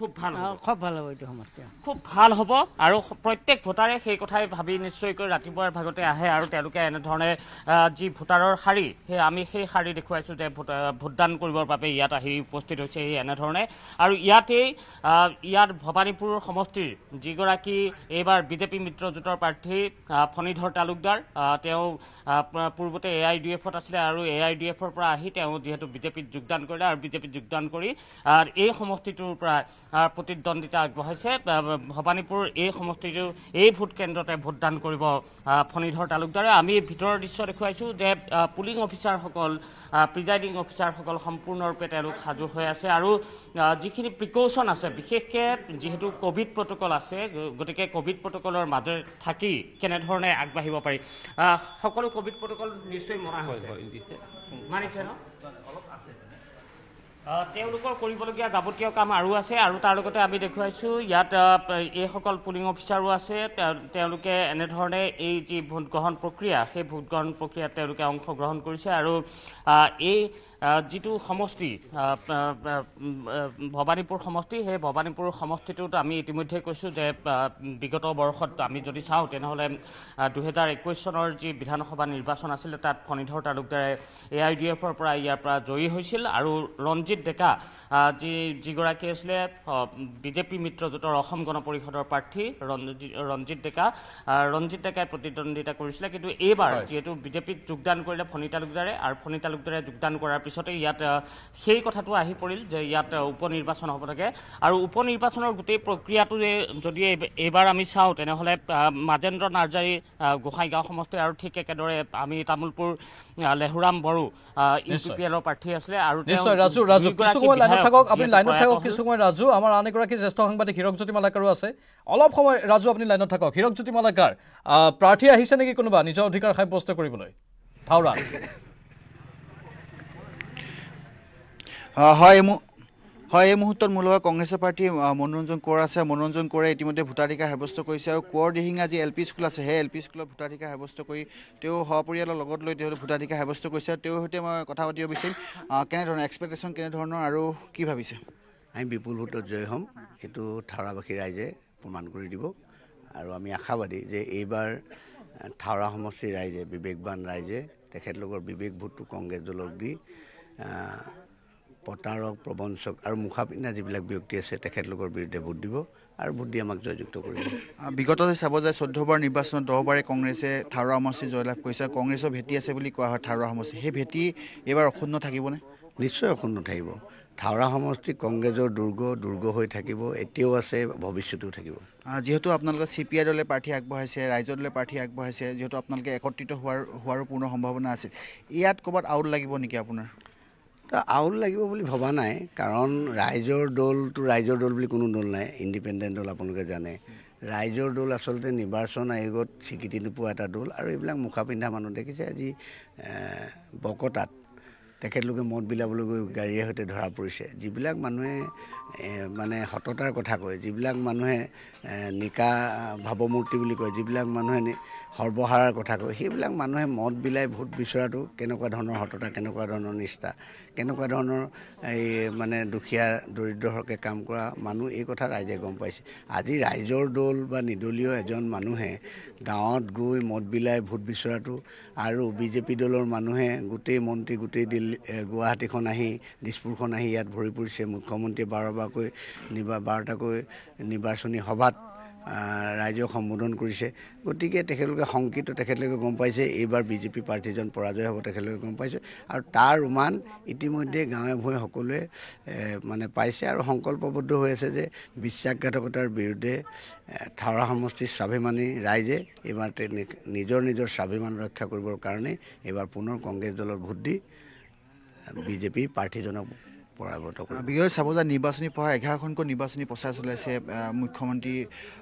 খুব ভাল খুব ভাল হ'ব এইটো সমষ্টি খুব ভাল হ'ব আৰু প্ৰত্যেক ভোটাৰে সেই কথাই ভাবি নিশ্চয়কৈ ৰাতিপুৱাৰ ভাগতে আহে আৰু তেওঁলোকে এনেধৰণে যি ভোটাৰৰ শাৰী সেই আমি সেই শাৰী দেখুৱাইছোঁ যে ভোটদান কৰিবৰ বাবে ইয়াত আহি উপস্থিত হৈছে সেই এনেধৰণে আৰু ইয়াতেই ইয়াত ভৱানীপুৰ সমষ্টিৰ যিগৰাকী এইবাৰ বিজেপি মিত্ৰজোঁটৰ প্ৰাৰ্থী ফণীধৰ তালুকদাৰ তেওঁ পূৰ্বতে এ আই ডি এফত আছিলে আৰু এ আই ডি এফৰ পৰা আহি তেওঁ যিহেতু বিজেপিত যোগদান কৰিলে আৰু বিজেপিত যোগদান কৰি এই সমষ্টিটোৰ পৰা প্ৰতিদ্বন্দ্বিতা আগবঢ়াইছে ভৱানীপুৰ এই সমষ্টিটো এই ভোট কেন্দ্ৰতে ভোটদান কৰিব ফণীধৰ তালুকদাৰে আমি ভিতৰৰ দৃশ্য দেখুৱাইছোঁ যে পুলিং অফিচাৰসকল প্ৰিজাইডিং অফিচাৰসকল সম্পূৰ্ণৰূপে তেওঁলোক সাজু হৈ আছে আৰু যিখিনি প্ৰিকশ্যন আছে বিশেষকৈ যিহেতু ক'ভিড প্ৰট'কল আছে গতিকে ক'ভিড প্ৰট'কলৰ মাজেৰে থাকি কেনেধৰণে আগবাঢ়িব পাৰি সকলো ক'ভিড প্ৰট'কল নিশ্চয় মৰা হৈছে মানিছে ন তেওঁলোকৰ কৰিবলগীয়া যাৱতীয় কাম আৰু আছে আৰু তাৰ লগতে আমি দেখুৱাইছোঁ ইয়াত এইসকল পুলিং অফিচাৰো আছে তেওঁলোকে এনেধৰণে এই যি ভোটগ্ৰহণ প্ৰক্ৰিয়া সেই ভোটগ্ৰহণ প্ৰক্ৰিয়াত তেওঁলোকে অংশগ্ৰহণ কৰিছে আৰু এই যিটো সমষ্টি ভৱানীপুৰ সমষ্টি সেই ভৱানীপুৰ সমষ্টিটোত আমি ইতিমধ্যে কৈছোঁ যে বিগত বৰ্ষত আমি যদি চাওঁ তেনেহ'লে দুহেজাৰ একৈছ চনৰ যি বিধানসভা নিৰ্বাচন আছিলে তাত ফণীধৰ তালুকদাৰে এ আই ডি এফৰ পৰা ইয়াৰ পৰা জয়ী হৈছিল আৰু ৰঞ্জিত ডেকা যি যিগৰাকী আছিলে বিজেপি মিত্ৰজোঁটৰ অসম গণ পৰিষদৰ প্ৰাৰ্থী ৰঞ্জিত ডেকা ৰঞ্জিত ডেকাই প্ৰতিদ্বন্দ্বিতা কৰিছিলে কিন্তু এইবাৰ যিহেতু বিজেপিত যোগদান কৰিলে ফণী তালুকদাৰে আৰু ফণী তালুকদাৰে যোগদান কৰাৰ পিছতে ইয়াত সেই কথাটো আহি পৰিল যে ইয়াত উপনিৰ্বাচন হ'ব থাকে আৰু উপনিৰ্বাচনৰ গোটেই প্ৰক্ৰিয়াটো যদি এইবাৰ আমি চাওঁ তেনেহ'লে মাজেন্দ্ৰ নাৰ্জাৰী গাঁও সমষ্টি আৰু ঠিক একেদৰে আমি Tamulpur Lehuram Boro U P P এলৰ প্ৰাৰ্থী আছিলে আৰু ৰাজু আমাৰ আন এগৰাকী জ্যেষ্ঠ সাংবাদিক হিৰকজ্যোতি মালাকাৰো আছে অলপ সময় ৰাজু আপুনি লাইনত থাকক হিৰকজ্যোতি মালাকাৰ প্ৰাৰ্থী আহিছে নেকি কোনোবা নিজৰ অধিকাৰ সাব্যস্ত কৰিবলৈ হয় হয় এই মুহূৰ্তত মোৰ লগত কংগ্ৰেছৰ পাৰ্টীয়ে মনোৰঞ্জন কোঁৱৰ আছে মনোৰঞ্জন কোঁৱৰে ইতিমধ্যে ভোটাধিকাৰ সাব্যস্ত কৰিছে আৰু কোঁৱৰ দিহিঙা যি এল পি স্কুল আছে সেই এল পি স্কুলৰ ভোটাধিকাৰ সাব্যস্ত কৰি তেওঁ সপৰিয়ালৰ লগত লৈ তেওঁ ভোটাধিকাৰ সাব্যস্ত কৰিছে তেওঁৰ সৈতে মই কথা পাতিব বিচাৰিম কেনেধৰণৰ এক্সপেক্টেশ্যন কেনেধৰণৰ আৰু কি ভাবিছে আমি বিপুল ভোটত জয় হ'ম এইটো থাৰাবাসী ৰাইজে প্ৰমাণ কৰি দিব আৰু আমি আশাবাদী যে এইবাৰ থাৰা সমষ্টিৰ ৰাইজে বিবেকবান ৰাইজে তেখেতলোকৰ বিবেক ভোটটো কংগ্ৰেছ দলক দি প্ৰতাৰক প্ৰবঞ্চক আৰু মুখাপিনা যিবিলাক ব্যক্তি আছে তেখেতলোকৰ বিৰুদ্ধে ভোট দিব আৰু ভোট দি আমাক জয়যুক্ত কৰিব বিগত চাব যায় চৈধ্যবাৰ নিৰ্বাচনত দহবাৰে কংগ্ৰেছে থাৰুৱা সমষ্টি জয়লাভ কৰিছে কংগ্ৰেছৰ ভেটি আছে বুলি কোৱা হয় থাৰুৱা সমষ্টি সেই ভেটি এইবাৰ অক্ষুণ্ণ থাকিবনে নিশ্চয় অক্ষুণ্ণ থাকিব থাৰুৱা সমষ্টি কংগ্ৰেছৰ দুৰ্গ দুৰ্গ হৈ থাকিব এতিয়াও আছে ভৱিষ্যতেও থাকিব যিহেতু আপোনালোকে চি পি আই দলে প্ৰাৰ্থী আগবঢ়াইছে ৰাইজৰ দলে প্ৰাৰ্থী আগবঢ়াইছে যিহেতু আপোনালোকে একত্ৰিত হোৱাৰ হোৱাৰো পূৰ্ণ সম্ভাৱনা আছিল ইয়াত ক'ৰবাত আউট লাগিব নেকি আপোনাৰ তো আউল লাগিব বুলি ভবা নাই কাৰণ ৰাইজৰ দলটো ৰাইজৰ দল বুলি কোনো দল নাই ইণ্ডিপেণ্ডেণ্ট দল আপোনালোকে জানে ৰাইজৰ দল আচলতে নিৰ্বাচন আয়োগত স্বীকৃতি নোপোৱা এটা দল আৰু এইবিলাক মুখা পিন্ধা মানুহ দেখিছে আজি বকতাত তেখেতলোকে মত বিলাবলৈ গৈ গাড়ীৰে সৈতে ধৰা পৰিছে যিবিলাক মানুহে মানে সততাৰ কথা কয় যিবিলাক মানুহে নিকা ভাৱমূৰ্তি বুলি কয় যিবিলাক মানুহে সৰ্বহাৰাৰ কথা কয় সেইবিলাক মানুহে মদ বিলাই ভোট বিচৰাটো কেনেকুৱা ধৰণৰ সততা কেনেকুৱা ধৰণৰ নিষ্ঠা কেনেকুৱা ধৰণৰ এই মানে দুখীয়া দৰিদ্ৰ হকে কাম কৰা মানুহ এই কথা ৰাইজে গম পাইছে আজি ৰাইজৰ দল বা নিৰ্দলীয় এজন মানুহে গাঁৱত গৈ মদ বিলাই ভোট বিচৰাটো আৰু বিজেপি দলৰ মানুহে গোটেই মন্ত্ৰী গোটেই দিল্লী গুৱাহাটীখন আহি দিছপুৰখন আহি ইয়াত ভৰি পৰিছে মুখ্যমন্ত্ৰীয়ে বাৰ বাৰকৈ নিৰ্বা বাৰটাকৈ নিৰ্বাচনী সভাত ৰাইজক সম্বোধন কৰিছে গতিকে তেখেতলোকে শংকিত তেখেতলোকে গম পাইছে এইবাৰ বিজেপি প্ৰাৰ্থীজন পৰাজয় হ'ব তেখেতলোকে গম পাইছে আৰু তাৰ উমান ইতিমধ্যে গাঁৱে ভূঁৱে সকলোৱে মানে পাইছে আৰু সংকল্পবদ্ধ হৈ আছে যে বিশ্বাসঘাতকতাৰ বিৰুদ্ধে থাৰা সমষ্টিৰ স্বাভিমানী ৰাইজে এইবাৰ নিজৰ নিজৰ স্বাভিমান ৰক্ষা কৰিবৰ কাৰণে এইবাৰ পুনৰ কংগ্ৰেছ দলৰ ভোট দি বিজেপি প্ৰাৰ্থীজনক পৰাগত কৰিব বিশেষকৈ চাব যে নিৰ্বাচনী পঢ়া এঘাৰখনকৈ নিৰ্বাচনী প্ৰচাৰ চলাইছে মুখ্যমন্ত্ৰী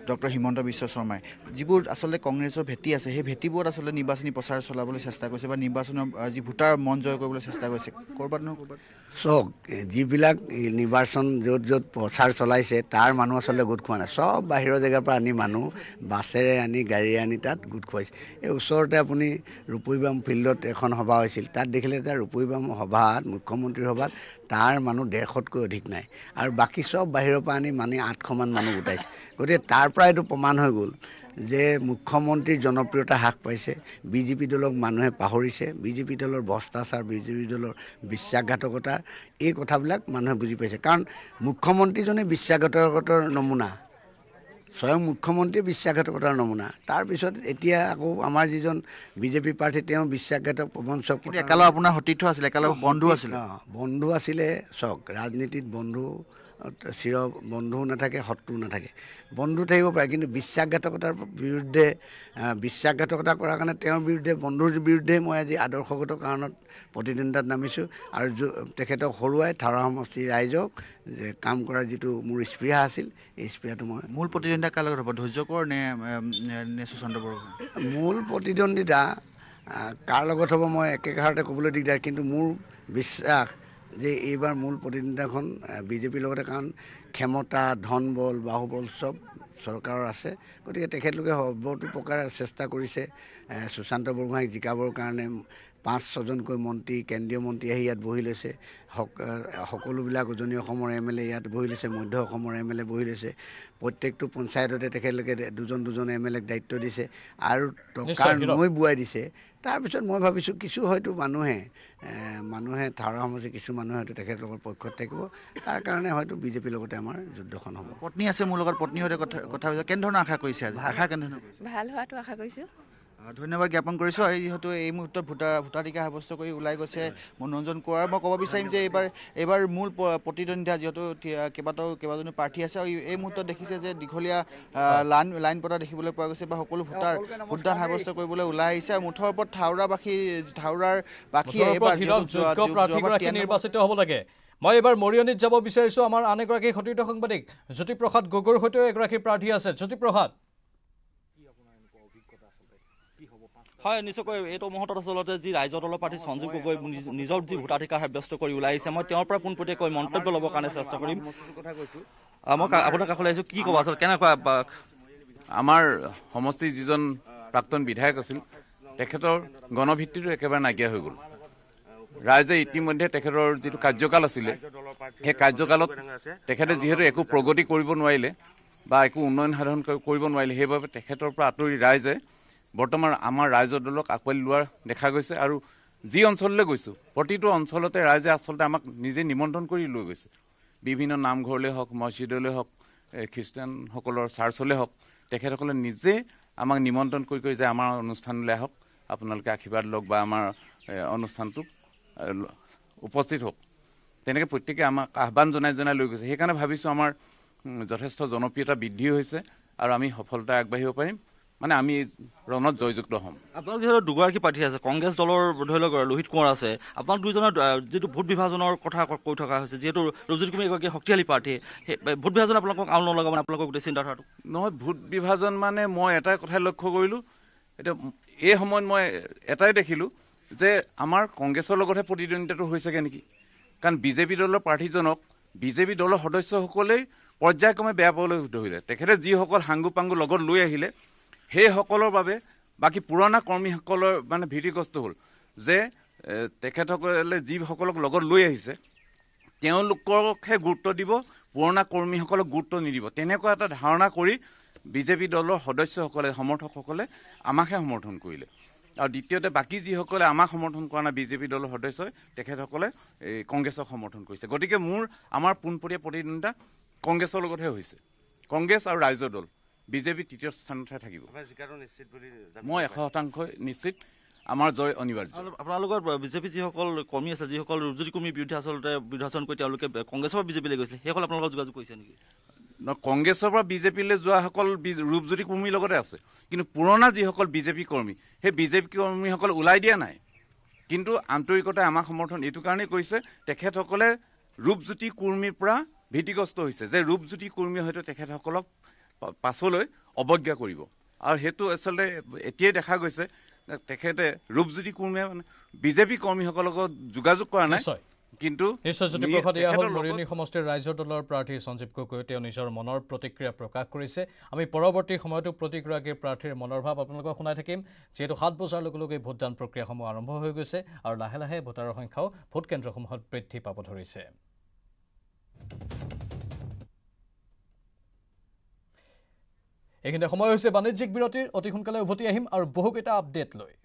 ডক্টৰ হিমন্ত বিশ্ব শৰ্মাই যিবোৰ আচলতে কংগ্ৰেছৰ ভেটি আছে সেই ভেটিবোৰত আচলতে নিৰ্বাচনী প্ৰচাৰ চলাবলৈ চেষ্টা কৰিছে বা নিৰ্বাচনৰ যি ভোটাৰ মন জয় কৰিবলৈ চেষ্টা কৰিছে ক'ৰবাত নহয় ক'ৰবাত চাওক যিবিলাক নিৰ্বাচন য'ত য'ত প্ৰচাৰ চলাইছে তাৰ মানুহ আচলতে গোট খোৱা নাই চব বাহিৰৰ জেগাৰ পৰা আনি মানুহ বাছেৰে আনি গাড়ীৰে আনি তাত গোট খুৱাইছে এই ওচৰতে আপুনি ৰূপৈবাম ফিল্ডত এখন সভা হৈছিল তাত দেখিলে এতিয়া ৰূপৈবাম সভাত মুখ্যমন্ত্ৰীৰ সভাত তাৰ মানুহ ডেৰশতকৈ অধিক নাই আৰু বাকী চব বাহিৰৰ পৰা আনি মানে আঠশমান মানুহ গোটাইছে গতিকে তাৰ পৰা এইটো প্ৰমাণ হৈ গ'ল যে মুখ্যমন্ত্ৰীৰ জনপ্ৰিয়তা হ্ৰাস পাইছে বি জে পি দলক মানুহে পাহৰিছে বি জে পি দলৰ ভ্ৰষ্টাচাৰ বি জে পি দলৰ বিশ্বাসঘাতকতা এই কথাবিলাক মানুহে বুজি পাইছে কাৰণ মুখ্যমন্ত্ৰীজনে বিশ্বাসঘাতকতাৰ নমুনা স্বয়ং মুখ্যমন্ত্ৰীয়ে বিশ্বাসঘাতকতাৰ নমুনা তাৰপিছত এতিয়া আকৌ আমাৰ যিজন বিজেপি প্ৰাৰ্থী তেওঁ বিশ্বাসঘাতক প্ৰবঞ্চক একালে আপোনাৰ সতীৰ্থ আছিলে একালে বন্ধু আছিলে অঁ বন্ধু আছিলে চাওক ৰাজনীতিত বন্ধু চিৰ বন্ধুও নাথাকে শত্ৰু নাথাকে বন্ধু থাকিব পাৰে কিন্তু বিশ্বাসঘাতকতাৰ বিৰুদ্ধে বিশ্বাসঘাতকতা কৰাৰ কাৰণে তেওঁৰ বিৰুদ্ধে বন্ধুৰ বিৰুদ্ধে মই আজি আদৰ্শগত কাৰণত প্ৰতিদ্বন্দ্বিতাত নামিছোঁ আৰু তেখেতক হৰুৱাই থাৰা সমষ্টি ৰাইজক কাম কৰাৰ যিটো মোৰ স্পৃহা আছিল এই স্পৃহাটো মই মূল প্ৰতিদ্বন্দ্বিতা কাৰ লগত হ'ব ধৈৰ্যকৰ নে নে সুশান্ত বৰুৱা মূল প্ৰতিদ্বন্দ্বিতা কাৰ লগত হ'ব মই একেষাৰতে ক'বলৈ দিগদাৰ কিন্তু মোৰ বিশ্বাস যে এইবাৰ মূল প্ৰতিদ্বন্দ্বিতাখন বিজেপিৰ লগতে কাৰণ ক্ষমতা ধন বল বাহুবল চব চৰকাৰৰ আছে গতিকে তেখেতলোকে সৰ্বতোপ্ৰকাৰে চেষ্টা কৰিছে সুশান্ত বৰগোহাঁইক জিকাবৰ কাৰণে পাঁচ ছজনকৈ মন্ত্ৰী কেন্দ্ৰীয় মন্ত্ৰী আহি ইয়াত বহি লৈছে সকলোবিলাক উজনি অসমৰ এম এল এ ইয়াত বহি লৈছে মধ্য অসমৰ এম এল এ বহি লৈছে প্ৰত্যেকটো পঞ্চায়ততে তেখেতলোকে দুজন দুজন এম এল এক দায়িত্ব দিছে আৰু টকা নৈ বোৱাই দিছে তাৰপিছত মই ভাবিছোঁ কিছু হয়তো মানুহে মানুহে থাৰ সমাজে কিছু মানুহে হয়তো তেখেতলোকৰ পক্ষত থাকিব তাৰ কাৰণে হয়তো বিজেপিৰ লগতে আমাৰ যুদ্ধখন হ'ব পত্নী আছে মোৰ লগত পত্নীৰ সৈতে কথা কথা কেনেধৰণৰ আশা কৰিছে আজি আশা কেনেধৰণৰ ভাল হোৱাটো আশা কৰিছোঁ ধন্যবাদ জ্ঞাপন কৰিছো আৰু যিহেতু এই মুহূৰ্তত ভোটাৰ ভোটাধিকাৰ সাব্যস্ত কৰি ওলাই গৈছে মনোৰঞ্জন কোঁৱৰ মই ক'ব বিচাৰিম যে এইবাৰ এইবাৰ মূল প্ৰতিদ্বন্দ্বিতা যিহেতু কেইবাটাও কেইবাজনো প্ৰাৰ্থী আছে আৰু এই মুহূৰ্তত দেখিছে যে দীঘলীয়া লাইন লাইন পতা দেখিবলৈ পোৱা গৈছে বা সকলো ভোটাৰ ভোটদান সাব্যস্ত কৰিবলৈ ওলাই আহিছে আৰু মুঠৰ ওপৰত থাউৰাবাসী থাউৰাৰ বাসীয়ে নিৰ্বাচিত হ'ব লাগে মই এইবাৰ মৰিয়নিত যাব বিচাৰিছোঁ আমাৰ আন এগৰাকী সতীৰ্থ সাংবাদিক জ্যোতিপ্ৰসাদ গগৈৰ সৈতেও এগৰাকী প্ৰাৰ্থী আছে জ্যোতিপ্ৰসাদ হয় নিশ্চয়কৈ এইটো মুহূৰ্তত আচলতে যি ৰাইজৰ দলৰ প্ৰাৰ্থী সঞ্জীৱ গগৈ নিজৰ যি ভোটাধিকাৰ সাব্যস্ত কৰি ওলাই আহিছে মই তেওঁৰ পৰা পোনপটীয়াকৈ মন্তব্য ল'ব কাৰণে চেষ্টা কৰিম মই আপোনাৰ কাষলৈ আহিছোঁ কি ক'ব আচলতে কেনেকুৱা আমাৰ সমষ্টিৰ যিজন প্ৰাক্তন বিধায়ক আছিল তেখেতৰ গণভিত্তিটো একেবাৰে নাইকিয়া হৈ গ'ল ৰাইজে ইতিমধ্যে তেখেতৰ যিটো কাৰ্যকাল আছিলে সেই কাৰ্যকালত তেখেতে যিহেতু একো প্ৰগতি কৰিব নোৱাৰিলে বা একো উন্নয়ন সাধন কৰিব নোৱাৰিলে সেইবাবে তেখেতৰ পৰা আঁতৰি ৰাইজে বৰ্তমান আমাৰ ৰাইজৰ দলক আঁকোৱালি লোৱাৰ দেখা গৈছে আৰু যি অঞ্চললৈ গৈছোঁ প্ৰতিটো অঞ্চলতে ৰাইজে আচলতে আমাক নিজে নিমন্ত্ৰণ কৰি লৈ গৈছে বিভিন্ন নামঘৰলৈ হওক মছজিদলৈ হওক খ্ৰীষ্টানসকলৰ চাৰ্চলৈ হওক তেখেতসকলে নিজে আমাক নিমন্ত্ৰণ কৰি কৰি যে আমাৰ অনুষ্ঠানলৈ আহক আপোনালোকে আশীৰ্বাদ লওক বা আমাৰ অনুষ্ঠানটোক উপস্থিত হওক তেনেকৈ প্ৰত্যেকে আমাক আহ্বান জনাই জনাই লৈ গৈছে সেইকাৰণে ভাবিছোঁ আমাৰ যথেষ্ট জনপ্ৰিয়তা বৃদ্ধি হৈছে আৰু আমি সফলতা আগবাঢ়িব পাৰিম মানে আমি ৰণত জয়যুক্ত হ'ম আপোনালোক যিহেতু দুগৰাকী প্ৰাৰ্থী আছে কংগ্ৰেছ দলৰ ধৰি লওক লোহিত কোঁৱৰ আছে আপোনাক দুইজনৰ যিটো ভোট বিভাজনৰ কথা কৈ থকা হৈছে যিহেতু ৰঞ্জিত কুমাৰ এগৰাকী শক্তিশালী প্ৰাৰ্থী সেই ভোট বিভাজন আপোনালোকক আউল নলগাব আপোনালোকৰ গোটেই চিন্তাধাৰাটো নহয় ভোট বিভাজন মানে মই এটাই কথাই লক্ষ্য কৰিলোঁ এতিয়া এই সময়ত মই এটাই দেখিলোঁ যে আমাৰ কংগ্ৰেছৰ লগতহে প্ৰতিদ্বন্দ্বিতাটো হৈছেগৈ নেকি কাৰণ বিজেপি দলৰ প্ৰাৰ্থীজনক বিজেপি দলৰ সদস্যসকলেই পৰ্যায়ক্ৰমে বেয়া পাবলৈ ধৰিলে তেখেতে যিসকল সাংগু পাংগু লগত লৈ আহিলে সেইসকলৰ বাবে বাকী পুৰণা কৰ্মীসকলৰ মানে ভীতিগ্ৰস্ত হ'ল যে তেখেতসকলে যিসকলক লগত লৈ আহিছে তেওঁলোককহে গুৰুত্ব দিব পুৰণা কৰ্মীসকলক গুৰুত্ব নিদিব তেনেকুৱা এটা ধাৰণা কৰি বিজেপি দলৰ সদস্যসকলে সমৰ্থকসকলে আমাকহে সমৰ্থন কৰিলে আৰু দ্বিতীয়তে বাকী যিসকলে আমাক সমৰ্থন কৰা নাই বিজেপি দলৰ সদস্যই তেখেতসকলে এই কংগ্ৰেছক সমৰ্থন কৰিছে গতিকে মোৰ আমাৰ পোনপটীয়া প্ৰতিদ্বন্দ্বিতা কংগ্ৰেছৰ লগতহে হৈছে কংগ্ৰেছ আৰু ৰাইজৰ দল বিজেপি তৃতীয় স্থানতহে থাকিব মই এশ শতাংশ নিশ্চিত আমাৰ জয় অনিবাৰ্য আপোনালোকৰ বিজেপি যিসকল কৰ্মী আছে যিসকল ৰূপজ্যোতি কৰ্মীৰ বিৰুদ্ধে আচলতে বিৰোধাচৰণ কৰি তেওঁলোকে কংগ্ৰেছৰ পৰা বিজেপিলৈ গৈছিলে সেইসকল আপোনালোকৰ যোগাযোগ কৰিছে নেকি ন কংগ্ৰেছৰ পৰা বিজেপিলৈ যোৱাসকল ৰূপজ্যোতি কুৰ্মীৰ লগতে আছে কিন্তু পুৰণা যিসকল বিজেপি কৰ্মী সেই বিজেপি কৰ্মীসকল ওলাই দিয়া নাই কিন্তু আন্তৰিকতাই আমাক সমৰ্থন এইটো কাৰণেই কৰিছে তেখেতসকলে ৰূপজ্যোতি কুৰ্মীৰ পৰা ভীতিগ্ৰস্ত হৈছে যে ৰূপজ্যোতি কুৰ্মীয়ে হয়তো তেখেতসকলক পাছলৈ অৱজ্ঞা কৰিব আৰু সেইটো আচলতে এতিয়াই দেখা গৈছে তেখেতে ৰূপজ্যোতি কুৰ্মে মানে বিজেপি কৰ্মীসকলৰ লগত যোগাযোগ কৰা নাই কিন্তু নিশ্বজ্যোতি প্ৰসাদ এয়া হ'ল মৰিয়নী সমষ্টিৰ ৰাইজৰ দলৰ প্ৰাৰ্থী সঞ্জীৱ গগৈ তেওঁ নিজৰ মনৰ প্ৰতিক্ৰিয়া প্ৰকাশ কৰিছে আমি পৰৱৰ্তী সময়তো প্ৰতিগৰাকী প্ৰাৰ্থীৰ মনৰ ভাৱ আপোনালোকক শুনাই থাকিম যিহেতু সাত বজাৰ লগে লগে ভোটদান প্ৰক্ৰিয়াসমূহ আৰম্ভ হৈ গৈছে আৰু লাহে লাহে ভোটাৰৰ সংখ্যাও ভোটকেন্দ্ৰসমূহত বৃদ্ধি পাব ধৰিছে এইখিনিতে সময় হৈছে বাণিজ্যিক বিৰতিৰ অতি সোনকালে উভতি আহিম আৰু বহুকেইটা আপডেট লৈ